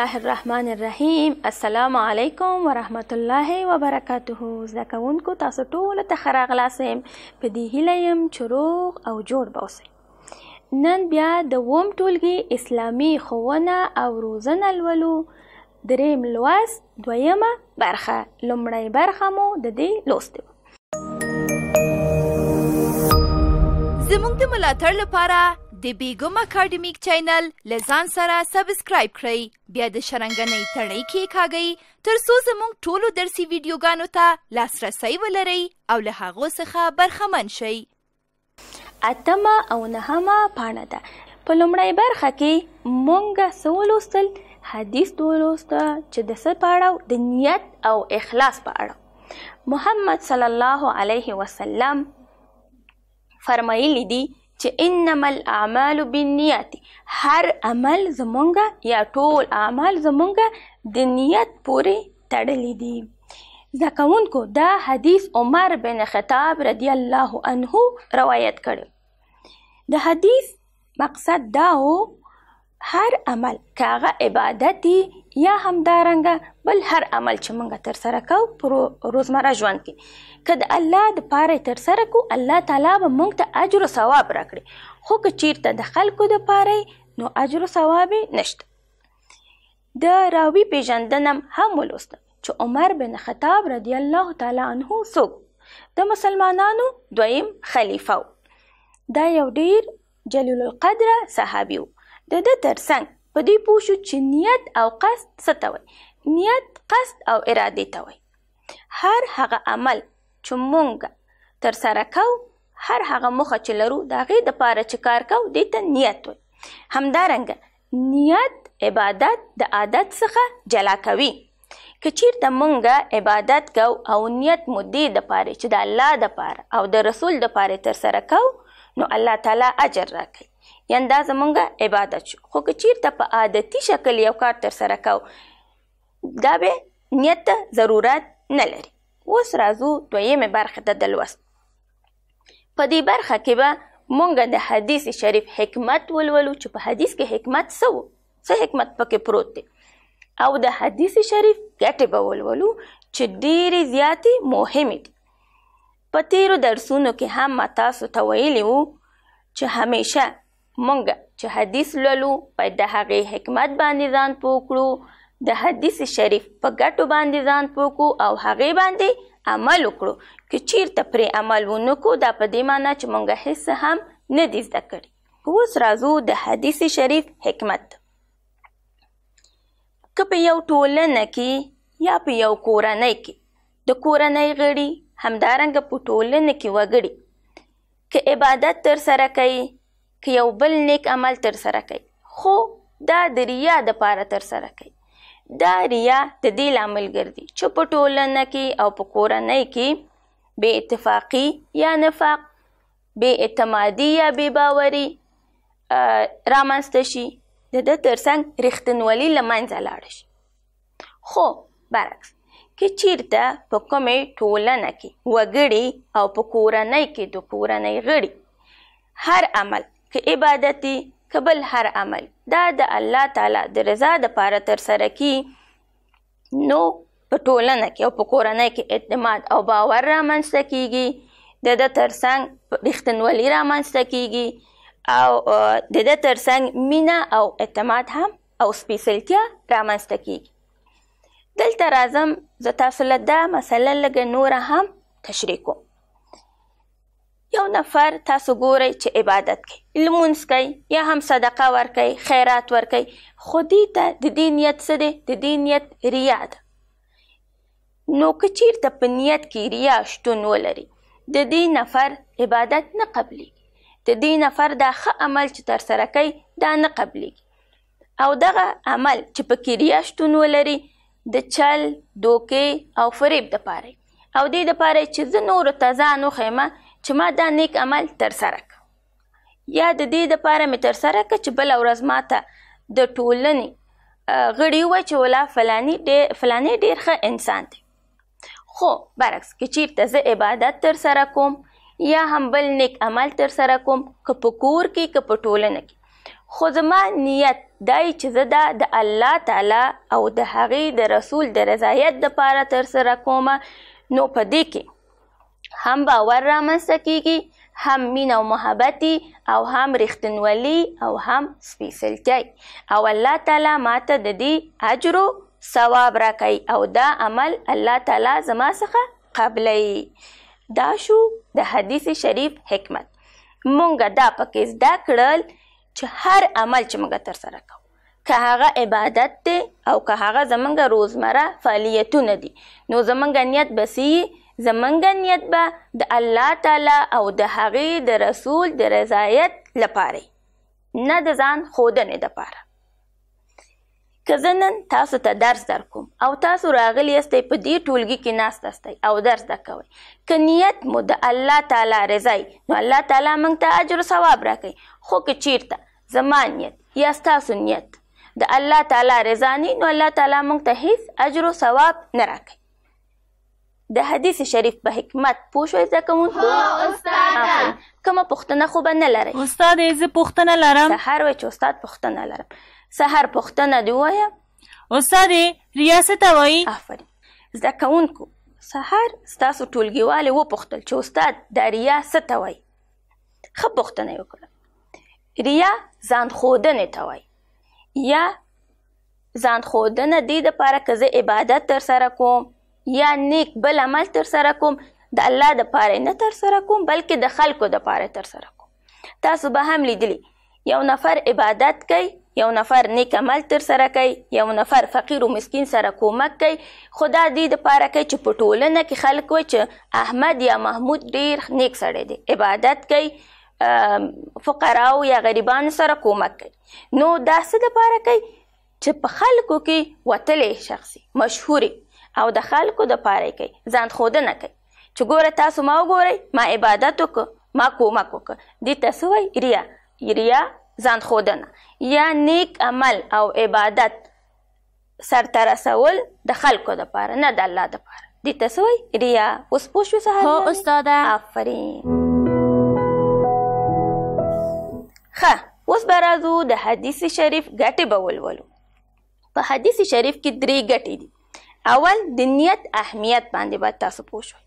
الله الرحمن الرحیم السلام علیکم ورحمت الله وبرکاته زکونکو تاسو ټول ته خراغلاسم په دې هیلیم چروغ او جوړ بوسه نن بیا د ووم ټولګي اسلامی خوونه او روزنه لولو دریم لواس دویمه برخه لومړی برخه مو د دې لوستو زمونږ د ملاتړ لپاره د بیګم اکیډمیک چینل لزان سره سبسکرایب کړئ بیا د شرنګنې تڼۍ کې کاږئ تر څو زموږ ټولو درسي ویډیوګانو ته لاسرسی ولرئ او له هغو څخه برخمن شئ اتمه او نهمه پاڼه ده په لومړۍ برخه کې مونږ سولوستل حدیث دولوسته چې د څه پاړه د نیت او اخلاص په اړه محمد صلی الله علیه وسلم فرمایلی دی چې انما الاعمال بالنیات هر عمل زمونږه یا ټول اعمال زمونږه د نیت پورې تړلې دي زکونکو دا حدیث عمر بن خطاب رضی الله عنه روایت کړو د حدیث مقصد دا و هر عمل که هغه عبادت دی یا همدارنګه بل هر عمل چې موږ تر سره کوو په روزمره ژوند کې که د الله د پاره تر سره کو الله تعالی به موږ ته اجر او ثواب راکړي خو که چیرته د خلکو د پاره نو اجر او ثواب نشته د راوی پیژندنم هم ولوسته چې عمر بن خطاب رضی الله تعالی عنه څوک د مسلمانانو دویم خلیفہ دا یو ډیر جلیل القدره صحابي وو د ده ترڅنګ په دې پوه شو چې نیت او قصد څه ته وایي نیت قصد او ارادې ته وایي هر هغه عمل چې مونږ ترسره کوو هر هغه موخه چې لرو د هغې دپاره چې کار کوو دې ته نیت وایي همدارنګه نیت عبادت د عادت څخه جلا کوي که چیرته مونږه عبادت کوو او نیت مو دې دپاره چې د الله دپاره او د رسول دپاره ترسره کوو نو الله تعالی اجر راکوي یان دا زمونږه عبادت شو خو که چیرته په عادتي شکل یو کار ترسره کو دا به نیت ته ضرورت نه لري اوس راځو دویمه برخه ته د لوست په دې برخه کې به مونږ د حدیث شریف حکمت ولولو چې په حدیث کې حکمت څه وو څه حکمت پکې پروت دی او د حدیث شریف ګټې به ولولو چې ډېرې زیاتې مهمې دي په تیرو درسونو کې هم ما تاسو ته ویلي وو چې همیشه مونږ چې حدیث لولو په د هغې حکمت باندې ځان پوکړو د حدیث شریف په ګټو باندې ځان پوکو او هغې باندې عمل وکړو که چیرته پرې عمل ونکو دا په دې معنی چې مونږ هیڅ هم نه دي زده کړي اوس راځو د حدیث شریف حکمت که په یو ټولنه کې یا په یو کورنۍ کې د کورنۍ غړي همدارنګه په ټولنه کې وګړي که عبادت تر سره کوي که یو بل نیک عمل تر سره کوي خو دا د ریا د پاره تر سره کوي دا ریا د دې لامل ګرځي چې په ټولنه کې او په کورنۍ کې بې اتفاقی یا نفاق بې اعتمادي یا بې باوري رامنځته شي د ده ترڅنګ رښتینولي له منځه لاړه شي خو برعکس که چیرته په کومې ټولنه کې وګړي او په کورنۍ کې د کورنۍ غړي هر عمل که عبادتي قبل هر عمل دا د الله تعالی د رضا د پاره تر سره کی نو په ټولنه کې او په کورنۍ کې اعتماد او باور رامنځته کیږي د د ترڅنګ رښتینولي رامنځته کیږي او د د ترڅنګ مینا او اعتماد هم او سپیشلتیا رامنځته کیږي دلته راځم زه تاسو له دا مسله لږ نور هم تشریح کوم یو نفر تاسو ګورئ چې عبادت کوي لمونځ کوي یا هم صدقه ورکوي خیرات ورکوي خو دې ته د دې نیت څه دی د دې نیت ریا ده نو که چیرته په نیت کې ریا شتون ولري د دې نفر عبادت نه قبلېږي د دې نفر دا ښه عمل چې ترسره کوي دا نه قبلېږي او دغه عمل چې پکې ریا شتون ولري د چل دوکې او فریب دپاره او دې دپاره چې زه نورو ته ځان وښیمه چې ما دا نیک عمل ترسره کړ یا د دې دپاره مې ترسره کړه چې بله ورځ ما ته د ټولنې غړي ووایي چې ولا فلانی ډېر فلانی ډېر ښه انسان دی خو برعکس که چیرته زه عبادت ترسره کوم یا هم بل نیک عمل ترسره کوم که په کور کې که په ټولنه کې خو زما نیت دای چې زه دا د الله تعالی او د هغې د رسول د رضایت دپاره ترسره کوم نو په دې کې هم باور رامنځته کیږي هم مین او محبتي او هم رښتینولي او هم سپیڅلتۍ او الله تعالی ماته د دې اجر او ثواب راکړي او دا عمل الله تعالی زما څخه قبلې دا شو د حدیث شریف حکمت مونږ دا پکې زده کړل چې هر عمل چې موږ تر سره کوو که هغه عبادت دی او که هغه زمونږ روزمره فعالیتونه دي نو زمونږ نیت بسی زمونږ نیت به د الله تعالی او د هغې د رسول د رضایت لپاره نه د ځان خودنې لپاره که زه نن تاسو ته درس درکوم او تاسو راغلی یاستئ په دې ټولګي کې ناست یاستئ او درس زده کوئ که نیت مو د الله تعالی رضای نو الله تعالی موږ ته اجر ثواب راکوي خو که چیرته زما نیت یا ستاسو نیت د الله تعالی رضا نو الله تعالی موږ ته هیڅ اجر او ثواب نه راکوي د حدیث شریف په حکمت پوه شوي زده کوونکو هو استاد کومه پوښتنه خو به نه لرئ استاد زه پوښتنه لرم سهار وای چې استاد پوښتنه لرم سهار پوښتنه دی وایه استاد ریاست وایي افرین زده کوونکو سهار ستاسو ټولګیوالې وپوښتل چې استاد د ریا څه ته وایي ښه پوښتنه یې وکړه ریا ځان ښودنې ته وایي یا ځان ښودنه دې دپاره که زه عبادت درسره کوم یا نیک بل عمل تر سره کوم د الله د پاره نه تر سره کوم بلکې د خلکو د پاره تر سره کوم تاسو به هم لیدلی یو نفر عبادت کوي یو نفر نیک عمل تر سره کوي یو نفر فقیر او مسکین سره کومک کوي خدا دې د پاره کوي چې په ټولنه کې خلک و چې احمد یا محمود ډیر نیک سړی دی عبادت کوي فقراو یا غریبان سره کومک کوي نو دا څه د پاره کوي چې په خلکو کې وتلې شخصي مشهوري او د خلکو د پاره کوي ځان خودنه کوي چې ګوره تاسو ما وګورئ ما عبادت وکړ ما کومک وکړ دې تاسو وایي ریا ریا ځان خودنه یا نیک عمل او عبادت سرته رسول د خلکو د پاره نه د الله د پاره دې تاسو وایي ریا اوس پوه شو سهار هو استاده آفرین خه اوس به راځو د حدیث شریف ګټې به ولولو په حدیث شریف کې درې ګټې دي اول د نیت اهمیت باندې باید تاسو پوه شئ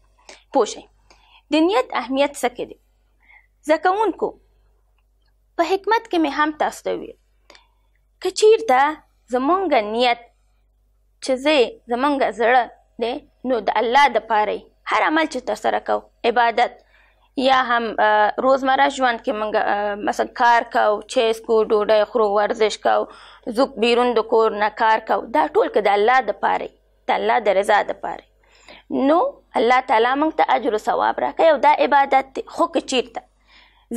پوه شئ د نیت اهمیت څه کې دی زکونکو په حکمت کې مې هم تاسو ته ویل کچیر ته زمونږ نیت چې زه زمونږ زړه دی نو د الله د پاره هر عمل چې تر سره کو عبادت یا هم روزمره ژوند کې موږ مثلا کار کو چیس کو ډوډۍ خورو ورزش کو زوک بیرون د کور نه کار کو دا ټول کې د الله د پاره د الله د رضا لپاره نو الله تعالی موږ ته اجر او ثواب راکړي او دا عبادت دی خو که چیرته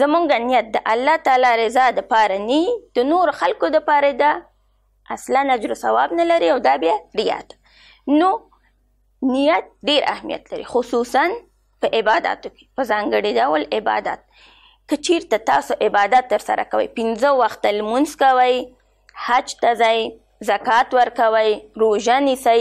زمونږ نیت د الله تعالی رضا د پاره ني د نور خلکو د پاره ده اصلا اجر ثواب نه لري او دا بیا ریات نو نیت ډیر اهمیت لري خصوصا په عبادتو کې په ځانګړي ډول عبادت کچیر ته تاسو عبادت تر سره کوي پنځه وخت لمونځ کوي حج ته ځئ زکات ورکوي روژه نیسئ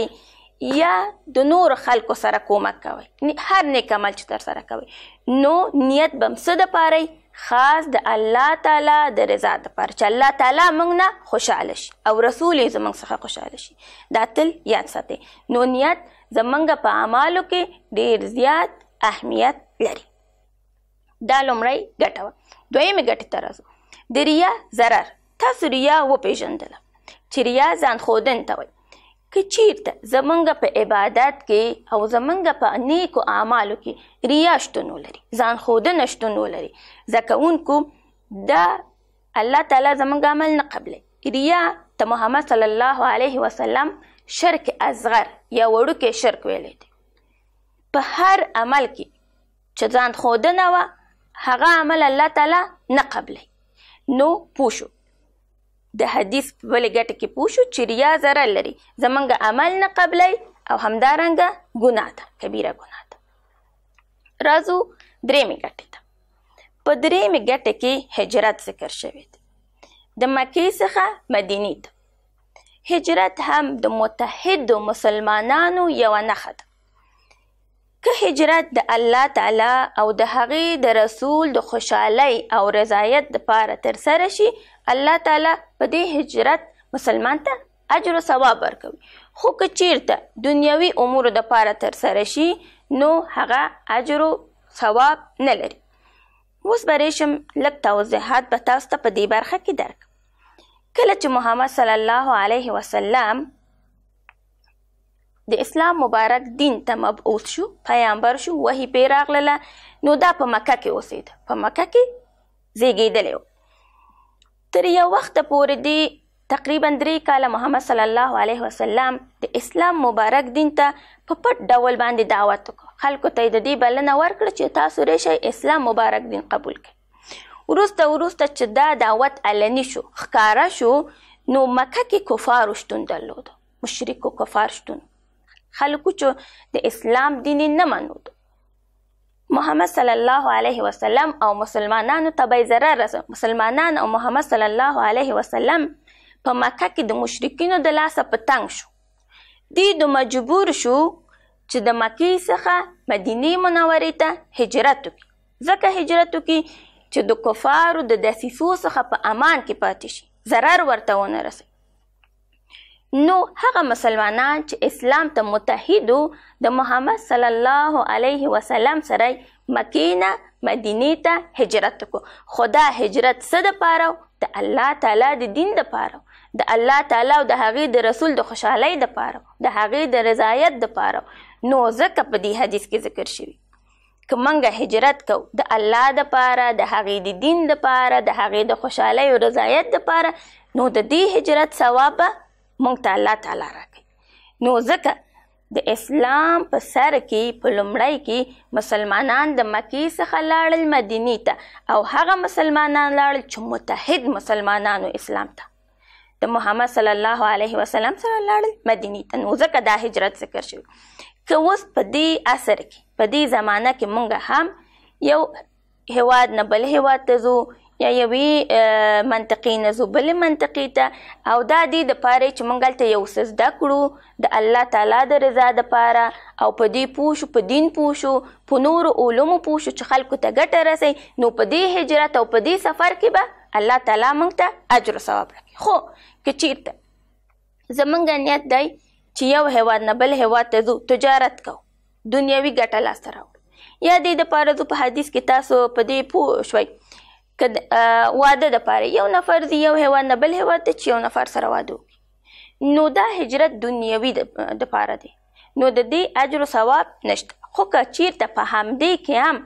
یا د نور خلکو سره کومک کوي هر نیک عمل چې تر سره کوي نو نیت بم څه د پاره خاص د الله تعالی د رضا د پاره چې الله تعالی موږ نه خوشاله شي او رسول یې زموږ څخه خوشاله شي دا تل یاد ساتي نو نیت زمونږ په اعمالو کې ډیر زیات اهمیت لري دا لومړی ګټه دویمه ګټه تر اوسه د ریا zarar تاسو ریا وپیژندل چې ریا ځان خودن ته وي که چیرته زمونږ په عبادت کې او زمونږ په نیکو اعمالو کې ریا شتون ولري ځان ښودنه شتون ولري ځکهونکو دا الله تعالی زمونږ عمل نه قبلی ریا ته محمد صلی الله علیه وسلم شرک اصغر یا وړوکی شرک ویلی دی په هر عمل کې چې ځان ښودنه وه هغه عمل الله تعالی نه قبلی نو پوه شو د حدیث په بلې ګټه کې پوه شو چې ریا ضرر لري زمونږ عمل نه قبلی او همدارنګه ګناه ده کبیره ګناه ده راځو درېمې ګټې ته په درېمې ګټه کې هجرت ذکر شوی دی د مکې څخه مدینې ته هجرت هم د متحدو مسلمانانو یو نښه ده که هجرت د الله تعالی او د هغې د رسول د خوشحالۍ او رضایت دپاره ترسره شي الله تعالی په دې هجرت مسلمان ته اجر او ثواب ورکوي خو که چیرته دنیوي امور د پاره تر سره شي نو هغه اجر او ثواب نه لري اوس به ریشم لږ توضیحات به تاسو ته په دې برخه کې درک کله چې محمد صلی الله علیه وسلم د اسلام مبارک دین ته مبعوث شو پیامبر شو وحی پی راغله نو دا په مکه کې اوسید په مکه کې زیږیدلی و تر یو وخت پورې دی تقریبا درې کاله محمد صلی الله علیه وسلم د اسلام مبارک دین ته په پټ ډول باندې دعوت وکړ خلکو ته د دې بلنه ورکړه چې تاسو راشئ اسلام مبارک دین قبول کړئ وروسته وروسته چې دا دعوت علني شو ښکاره شو نو مکه کې کفار شتون درلود مشرکو کفار شتون خلکو چې د اسلام دین نه منود محمد صلی الله علیه وسلم او مسلمانانو ته به ضرر رسو مسلمانان او محمد صلی الله علیه وسلم په مکه کې د مشرکینو د لاسه په تنګ شو دی د مجبور شو چې د مکې څخه مدینه منورې ته هجرت وکړي ځکه هجرت وکړي چې د کفارو د دسیسو څخه په امان کې پاتې شي ضرر ورته ونه رسي نو هغه مسلمانان چې اسلام ته متحدو د محمد صلی الله علیه وسلم سره مکینه مدینې ته هجرت وکړو خدا هجرت څه د پاره د الله تعالی د دین د پاره د الله تعالی او د هغې د رسول د خوشحالۍ د پاره د هغې د رضایت د پاره نو ځکه په دې حدیث کې ذکر شوی که منګه هجرت کو د الله د پاره د هغې د دین د پاره د هغې د خوشحالۍ او رضایت د پاره نو د دې هجرت ثواب مونږ ته الله تعالی راکړي نو ځکه د اسلام په سر کې په لومړی کې مسلمانان د مکی څخه لاړل مدینې ته او هغه مسلمانان لاړل چې متحد مسلمانانو اسلام ته د محمد صلی الله علیه وسلم سره لاړل مدینې ته نو ځکه دا هجرت ذکر شو که اوس په دې اثر کې په دې زمانہ کې مونږ هم یو هواد نه بل هواد ته ځو یا یوې منطقې نه زو بلې منطقې ته او دا دی د پاره چې مونږ هلته یو څه زده کړو د الله تعالی د رضا د پاره او په دې پوه شو په دین پوه شو په نورو علومو پوه شو چې خلکو ته ګټه رسي نو په دې هجرت او په دې سفر کې به الله تعالی مونږ ته اجر او ثواب راکړي خو که چیرته زمونږ نیت دی چې یو هیواد نه بل هیواد ته ځو تجارت کوو دنیوي ګټه لاسته راوړو یا دې د پاره په حدیث کې تاسو په دې پوه شوي کد واده د پاره یو نفر دی یو هیواد نه بل هیواد ته چې یو نفر سره واده وکړي نو دا هجرت دنیوي د پاره دی نو د دې اجر او ثواب نشته خو که چیرته په همدې کې هم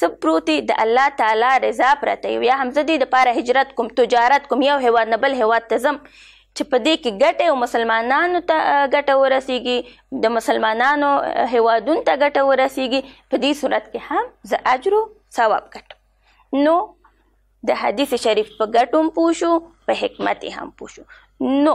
سپروتی د الله تعالی رضا پرته یا همزه دې د پاره هجرت کوم تجارت کوم یو هیواد نه بل هیواد ته زم چې په دې کې ګټه او مسلمانانو ته ګټه ورسیږي د مسلمانانو هیوادونو ته ګټه ورسیږي په دې صورت کې هم ز اجر او ثواب ګټ نو د حدیث شریف په ګټوم پوښو په حکمت هم پوښو نو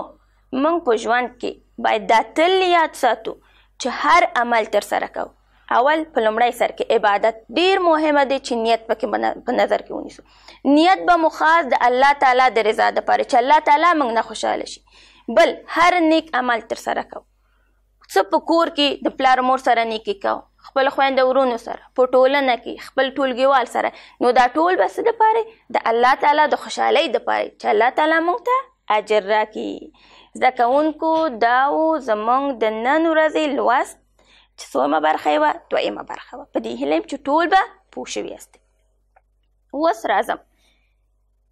موږ په ژوند کې باید دا تل یاد ساتو چې هر عمل تر سره کوو اول په لومړی سر کې عبادت ډیر مهمه دی چې نیت پکې په نظر کې ونیسو نیت به مو خاص د الله تعالی د رضا لپاره چې الله تعالی موږ نه خوشاله شي بل هر نیک عمل تر سره کوو څه په کور کې د پلار مور سره نیکی کوو خپل خويند ورونو سره په ټولنه کې خپل ټولګیوال سره نو دا ټول بس د پاره د الله تعالی د خوشحالي د پاره چې الله تعالی مونږ ته اجر راکړي زده کوونکو دا و زمونږ د نن ورځې لوست چې څومره برخه و دویمه برخه و په دې هیله چې ټول به پوه شوي یاست اوس راځم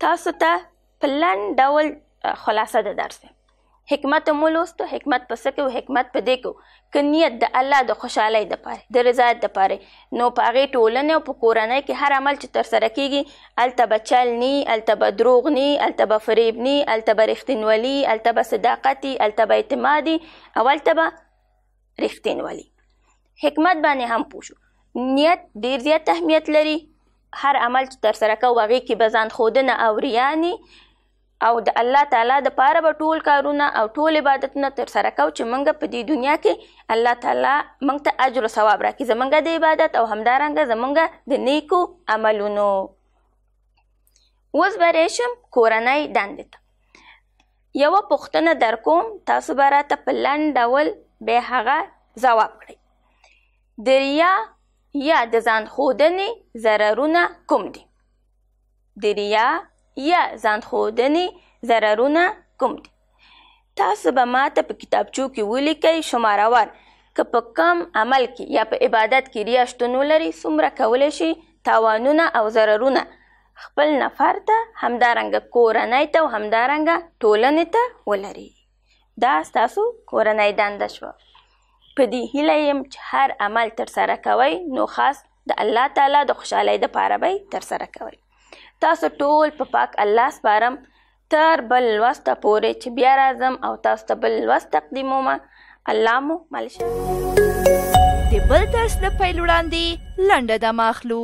تاسو ته تا په لنډ ډول خلاصه د درس حکمت مو لوستو حکمت په څه کې حکمت په دې کې که نیت د الله د خوشحالۍ دپاره د رضایت دپاره نو په هغې ټولنې او په کورنۍ کې هر عمل چې ترسره کیږي هلته به چل نی هلته به دروغ نی هلته به فریب نی هلته به رښتینولي هلته به صداقت وي هلته به اعتمادي او هلته به رښتینولي حکمت باندې هم پوښو نیت ډیر زیات اهمیت لري هر عمل چې ترسره کوو هغې کې به ځان ښودنه او ریاني او د الله تعالی د پاره به ټول کارونه او ټول عبادتونه تر سره کو چې مونږ په دې دنیا کې الله تعالی مونږ ته اجر او ثواب راکړي زمونږ د عبادت او همدارنګه زمونږ د نیکو عملونو اوس به راشم کورنۍ دندې ته یوه پوښتنه در کوم تاسو به راته په لنډ ډول به هغه ځواب کړئ د ریا یا د ځان ښودنې ضررونه کوم دي د ریا یا ځانښودنې ضررونه کوم دي تاسو به ماته په کتابچو کې ولیکئ شماروار که په کم عمل کې یا په عبادت کې ریا شتون ولري څومره کولی شي تاوانونه او ضررونه خپل نفر ته همدارنګه کورنۍ ته او همدارنګه ټولنې ته ولري دا ستاسو کورنۍ دنده شوه په دې هیله یم چې هر عمل ترسره کوئ نو خاص د الله تعالی د خوشحالۍ دپاره به یې ترسره کوئ تاسو ټول په پاک الله سپارم تر بل وسته پورې چې بیا راځم او تاسو ته بل وسته تقدیموم الله مو ملشه د بل درس د پیل وړاندې لنډه د ماخلو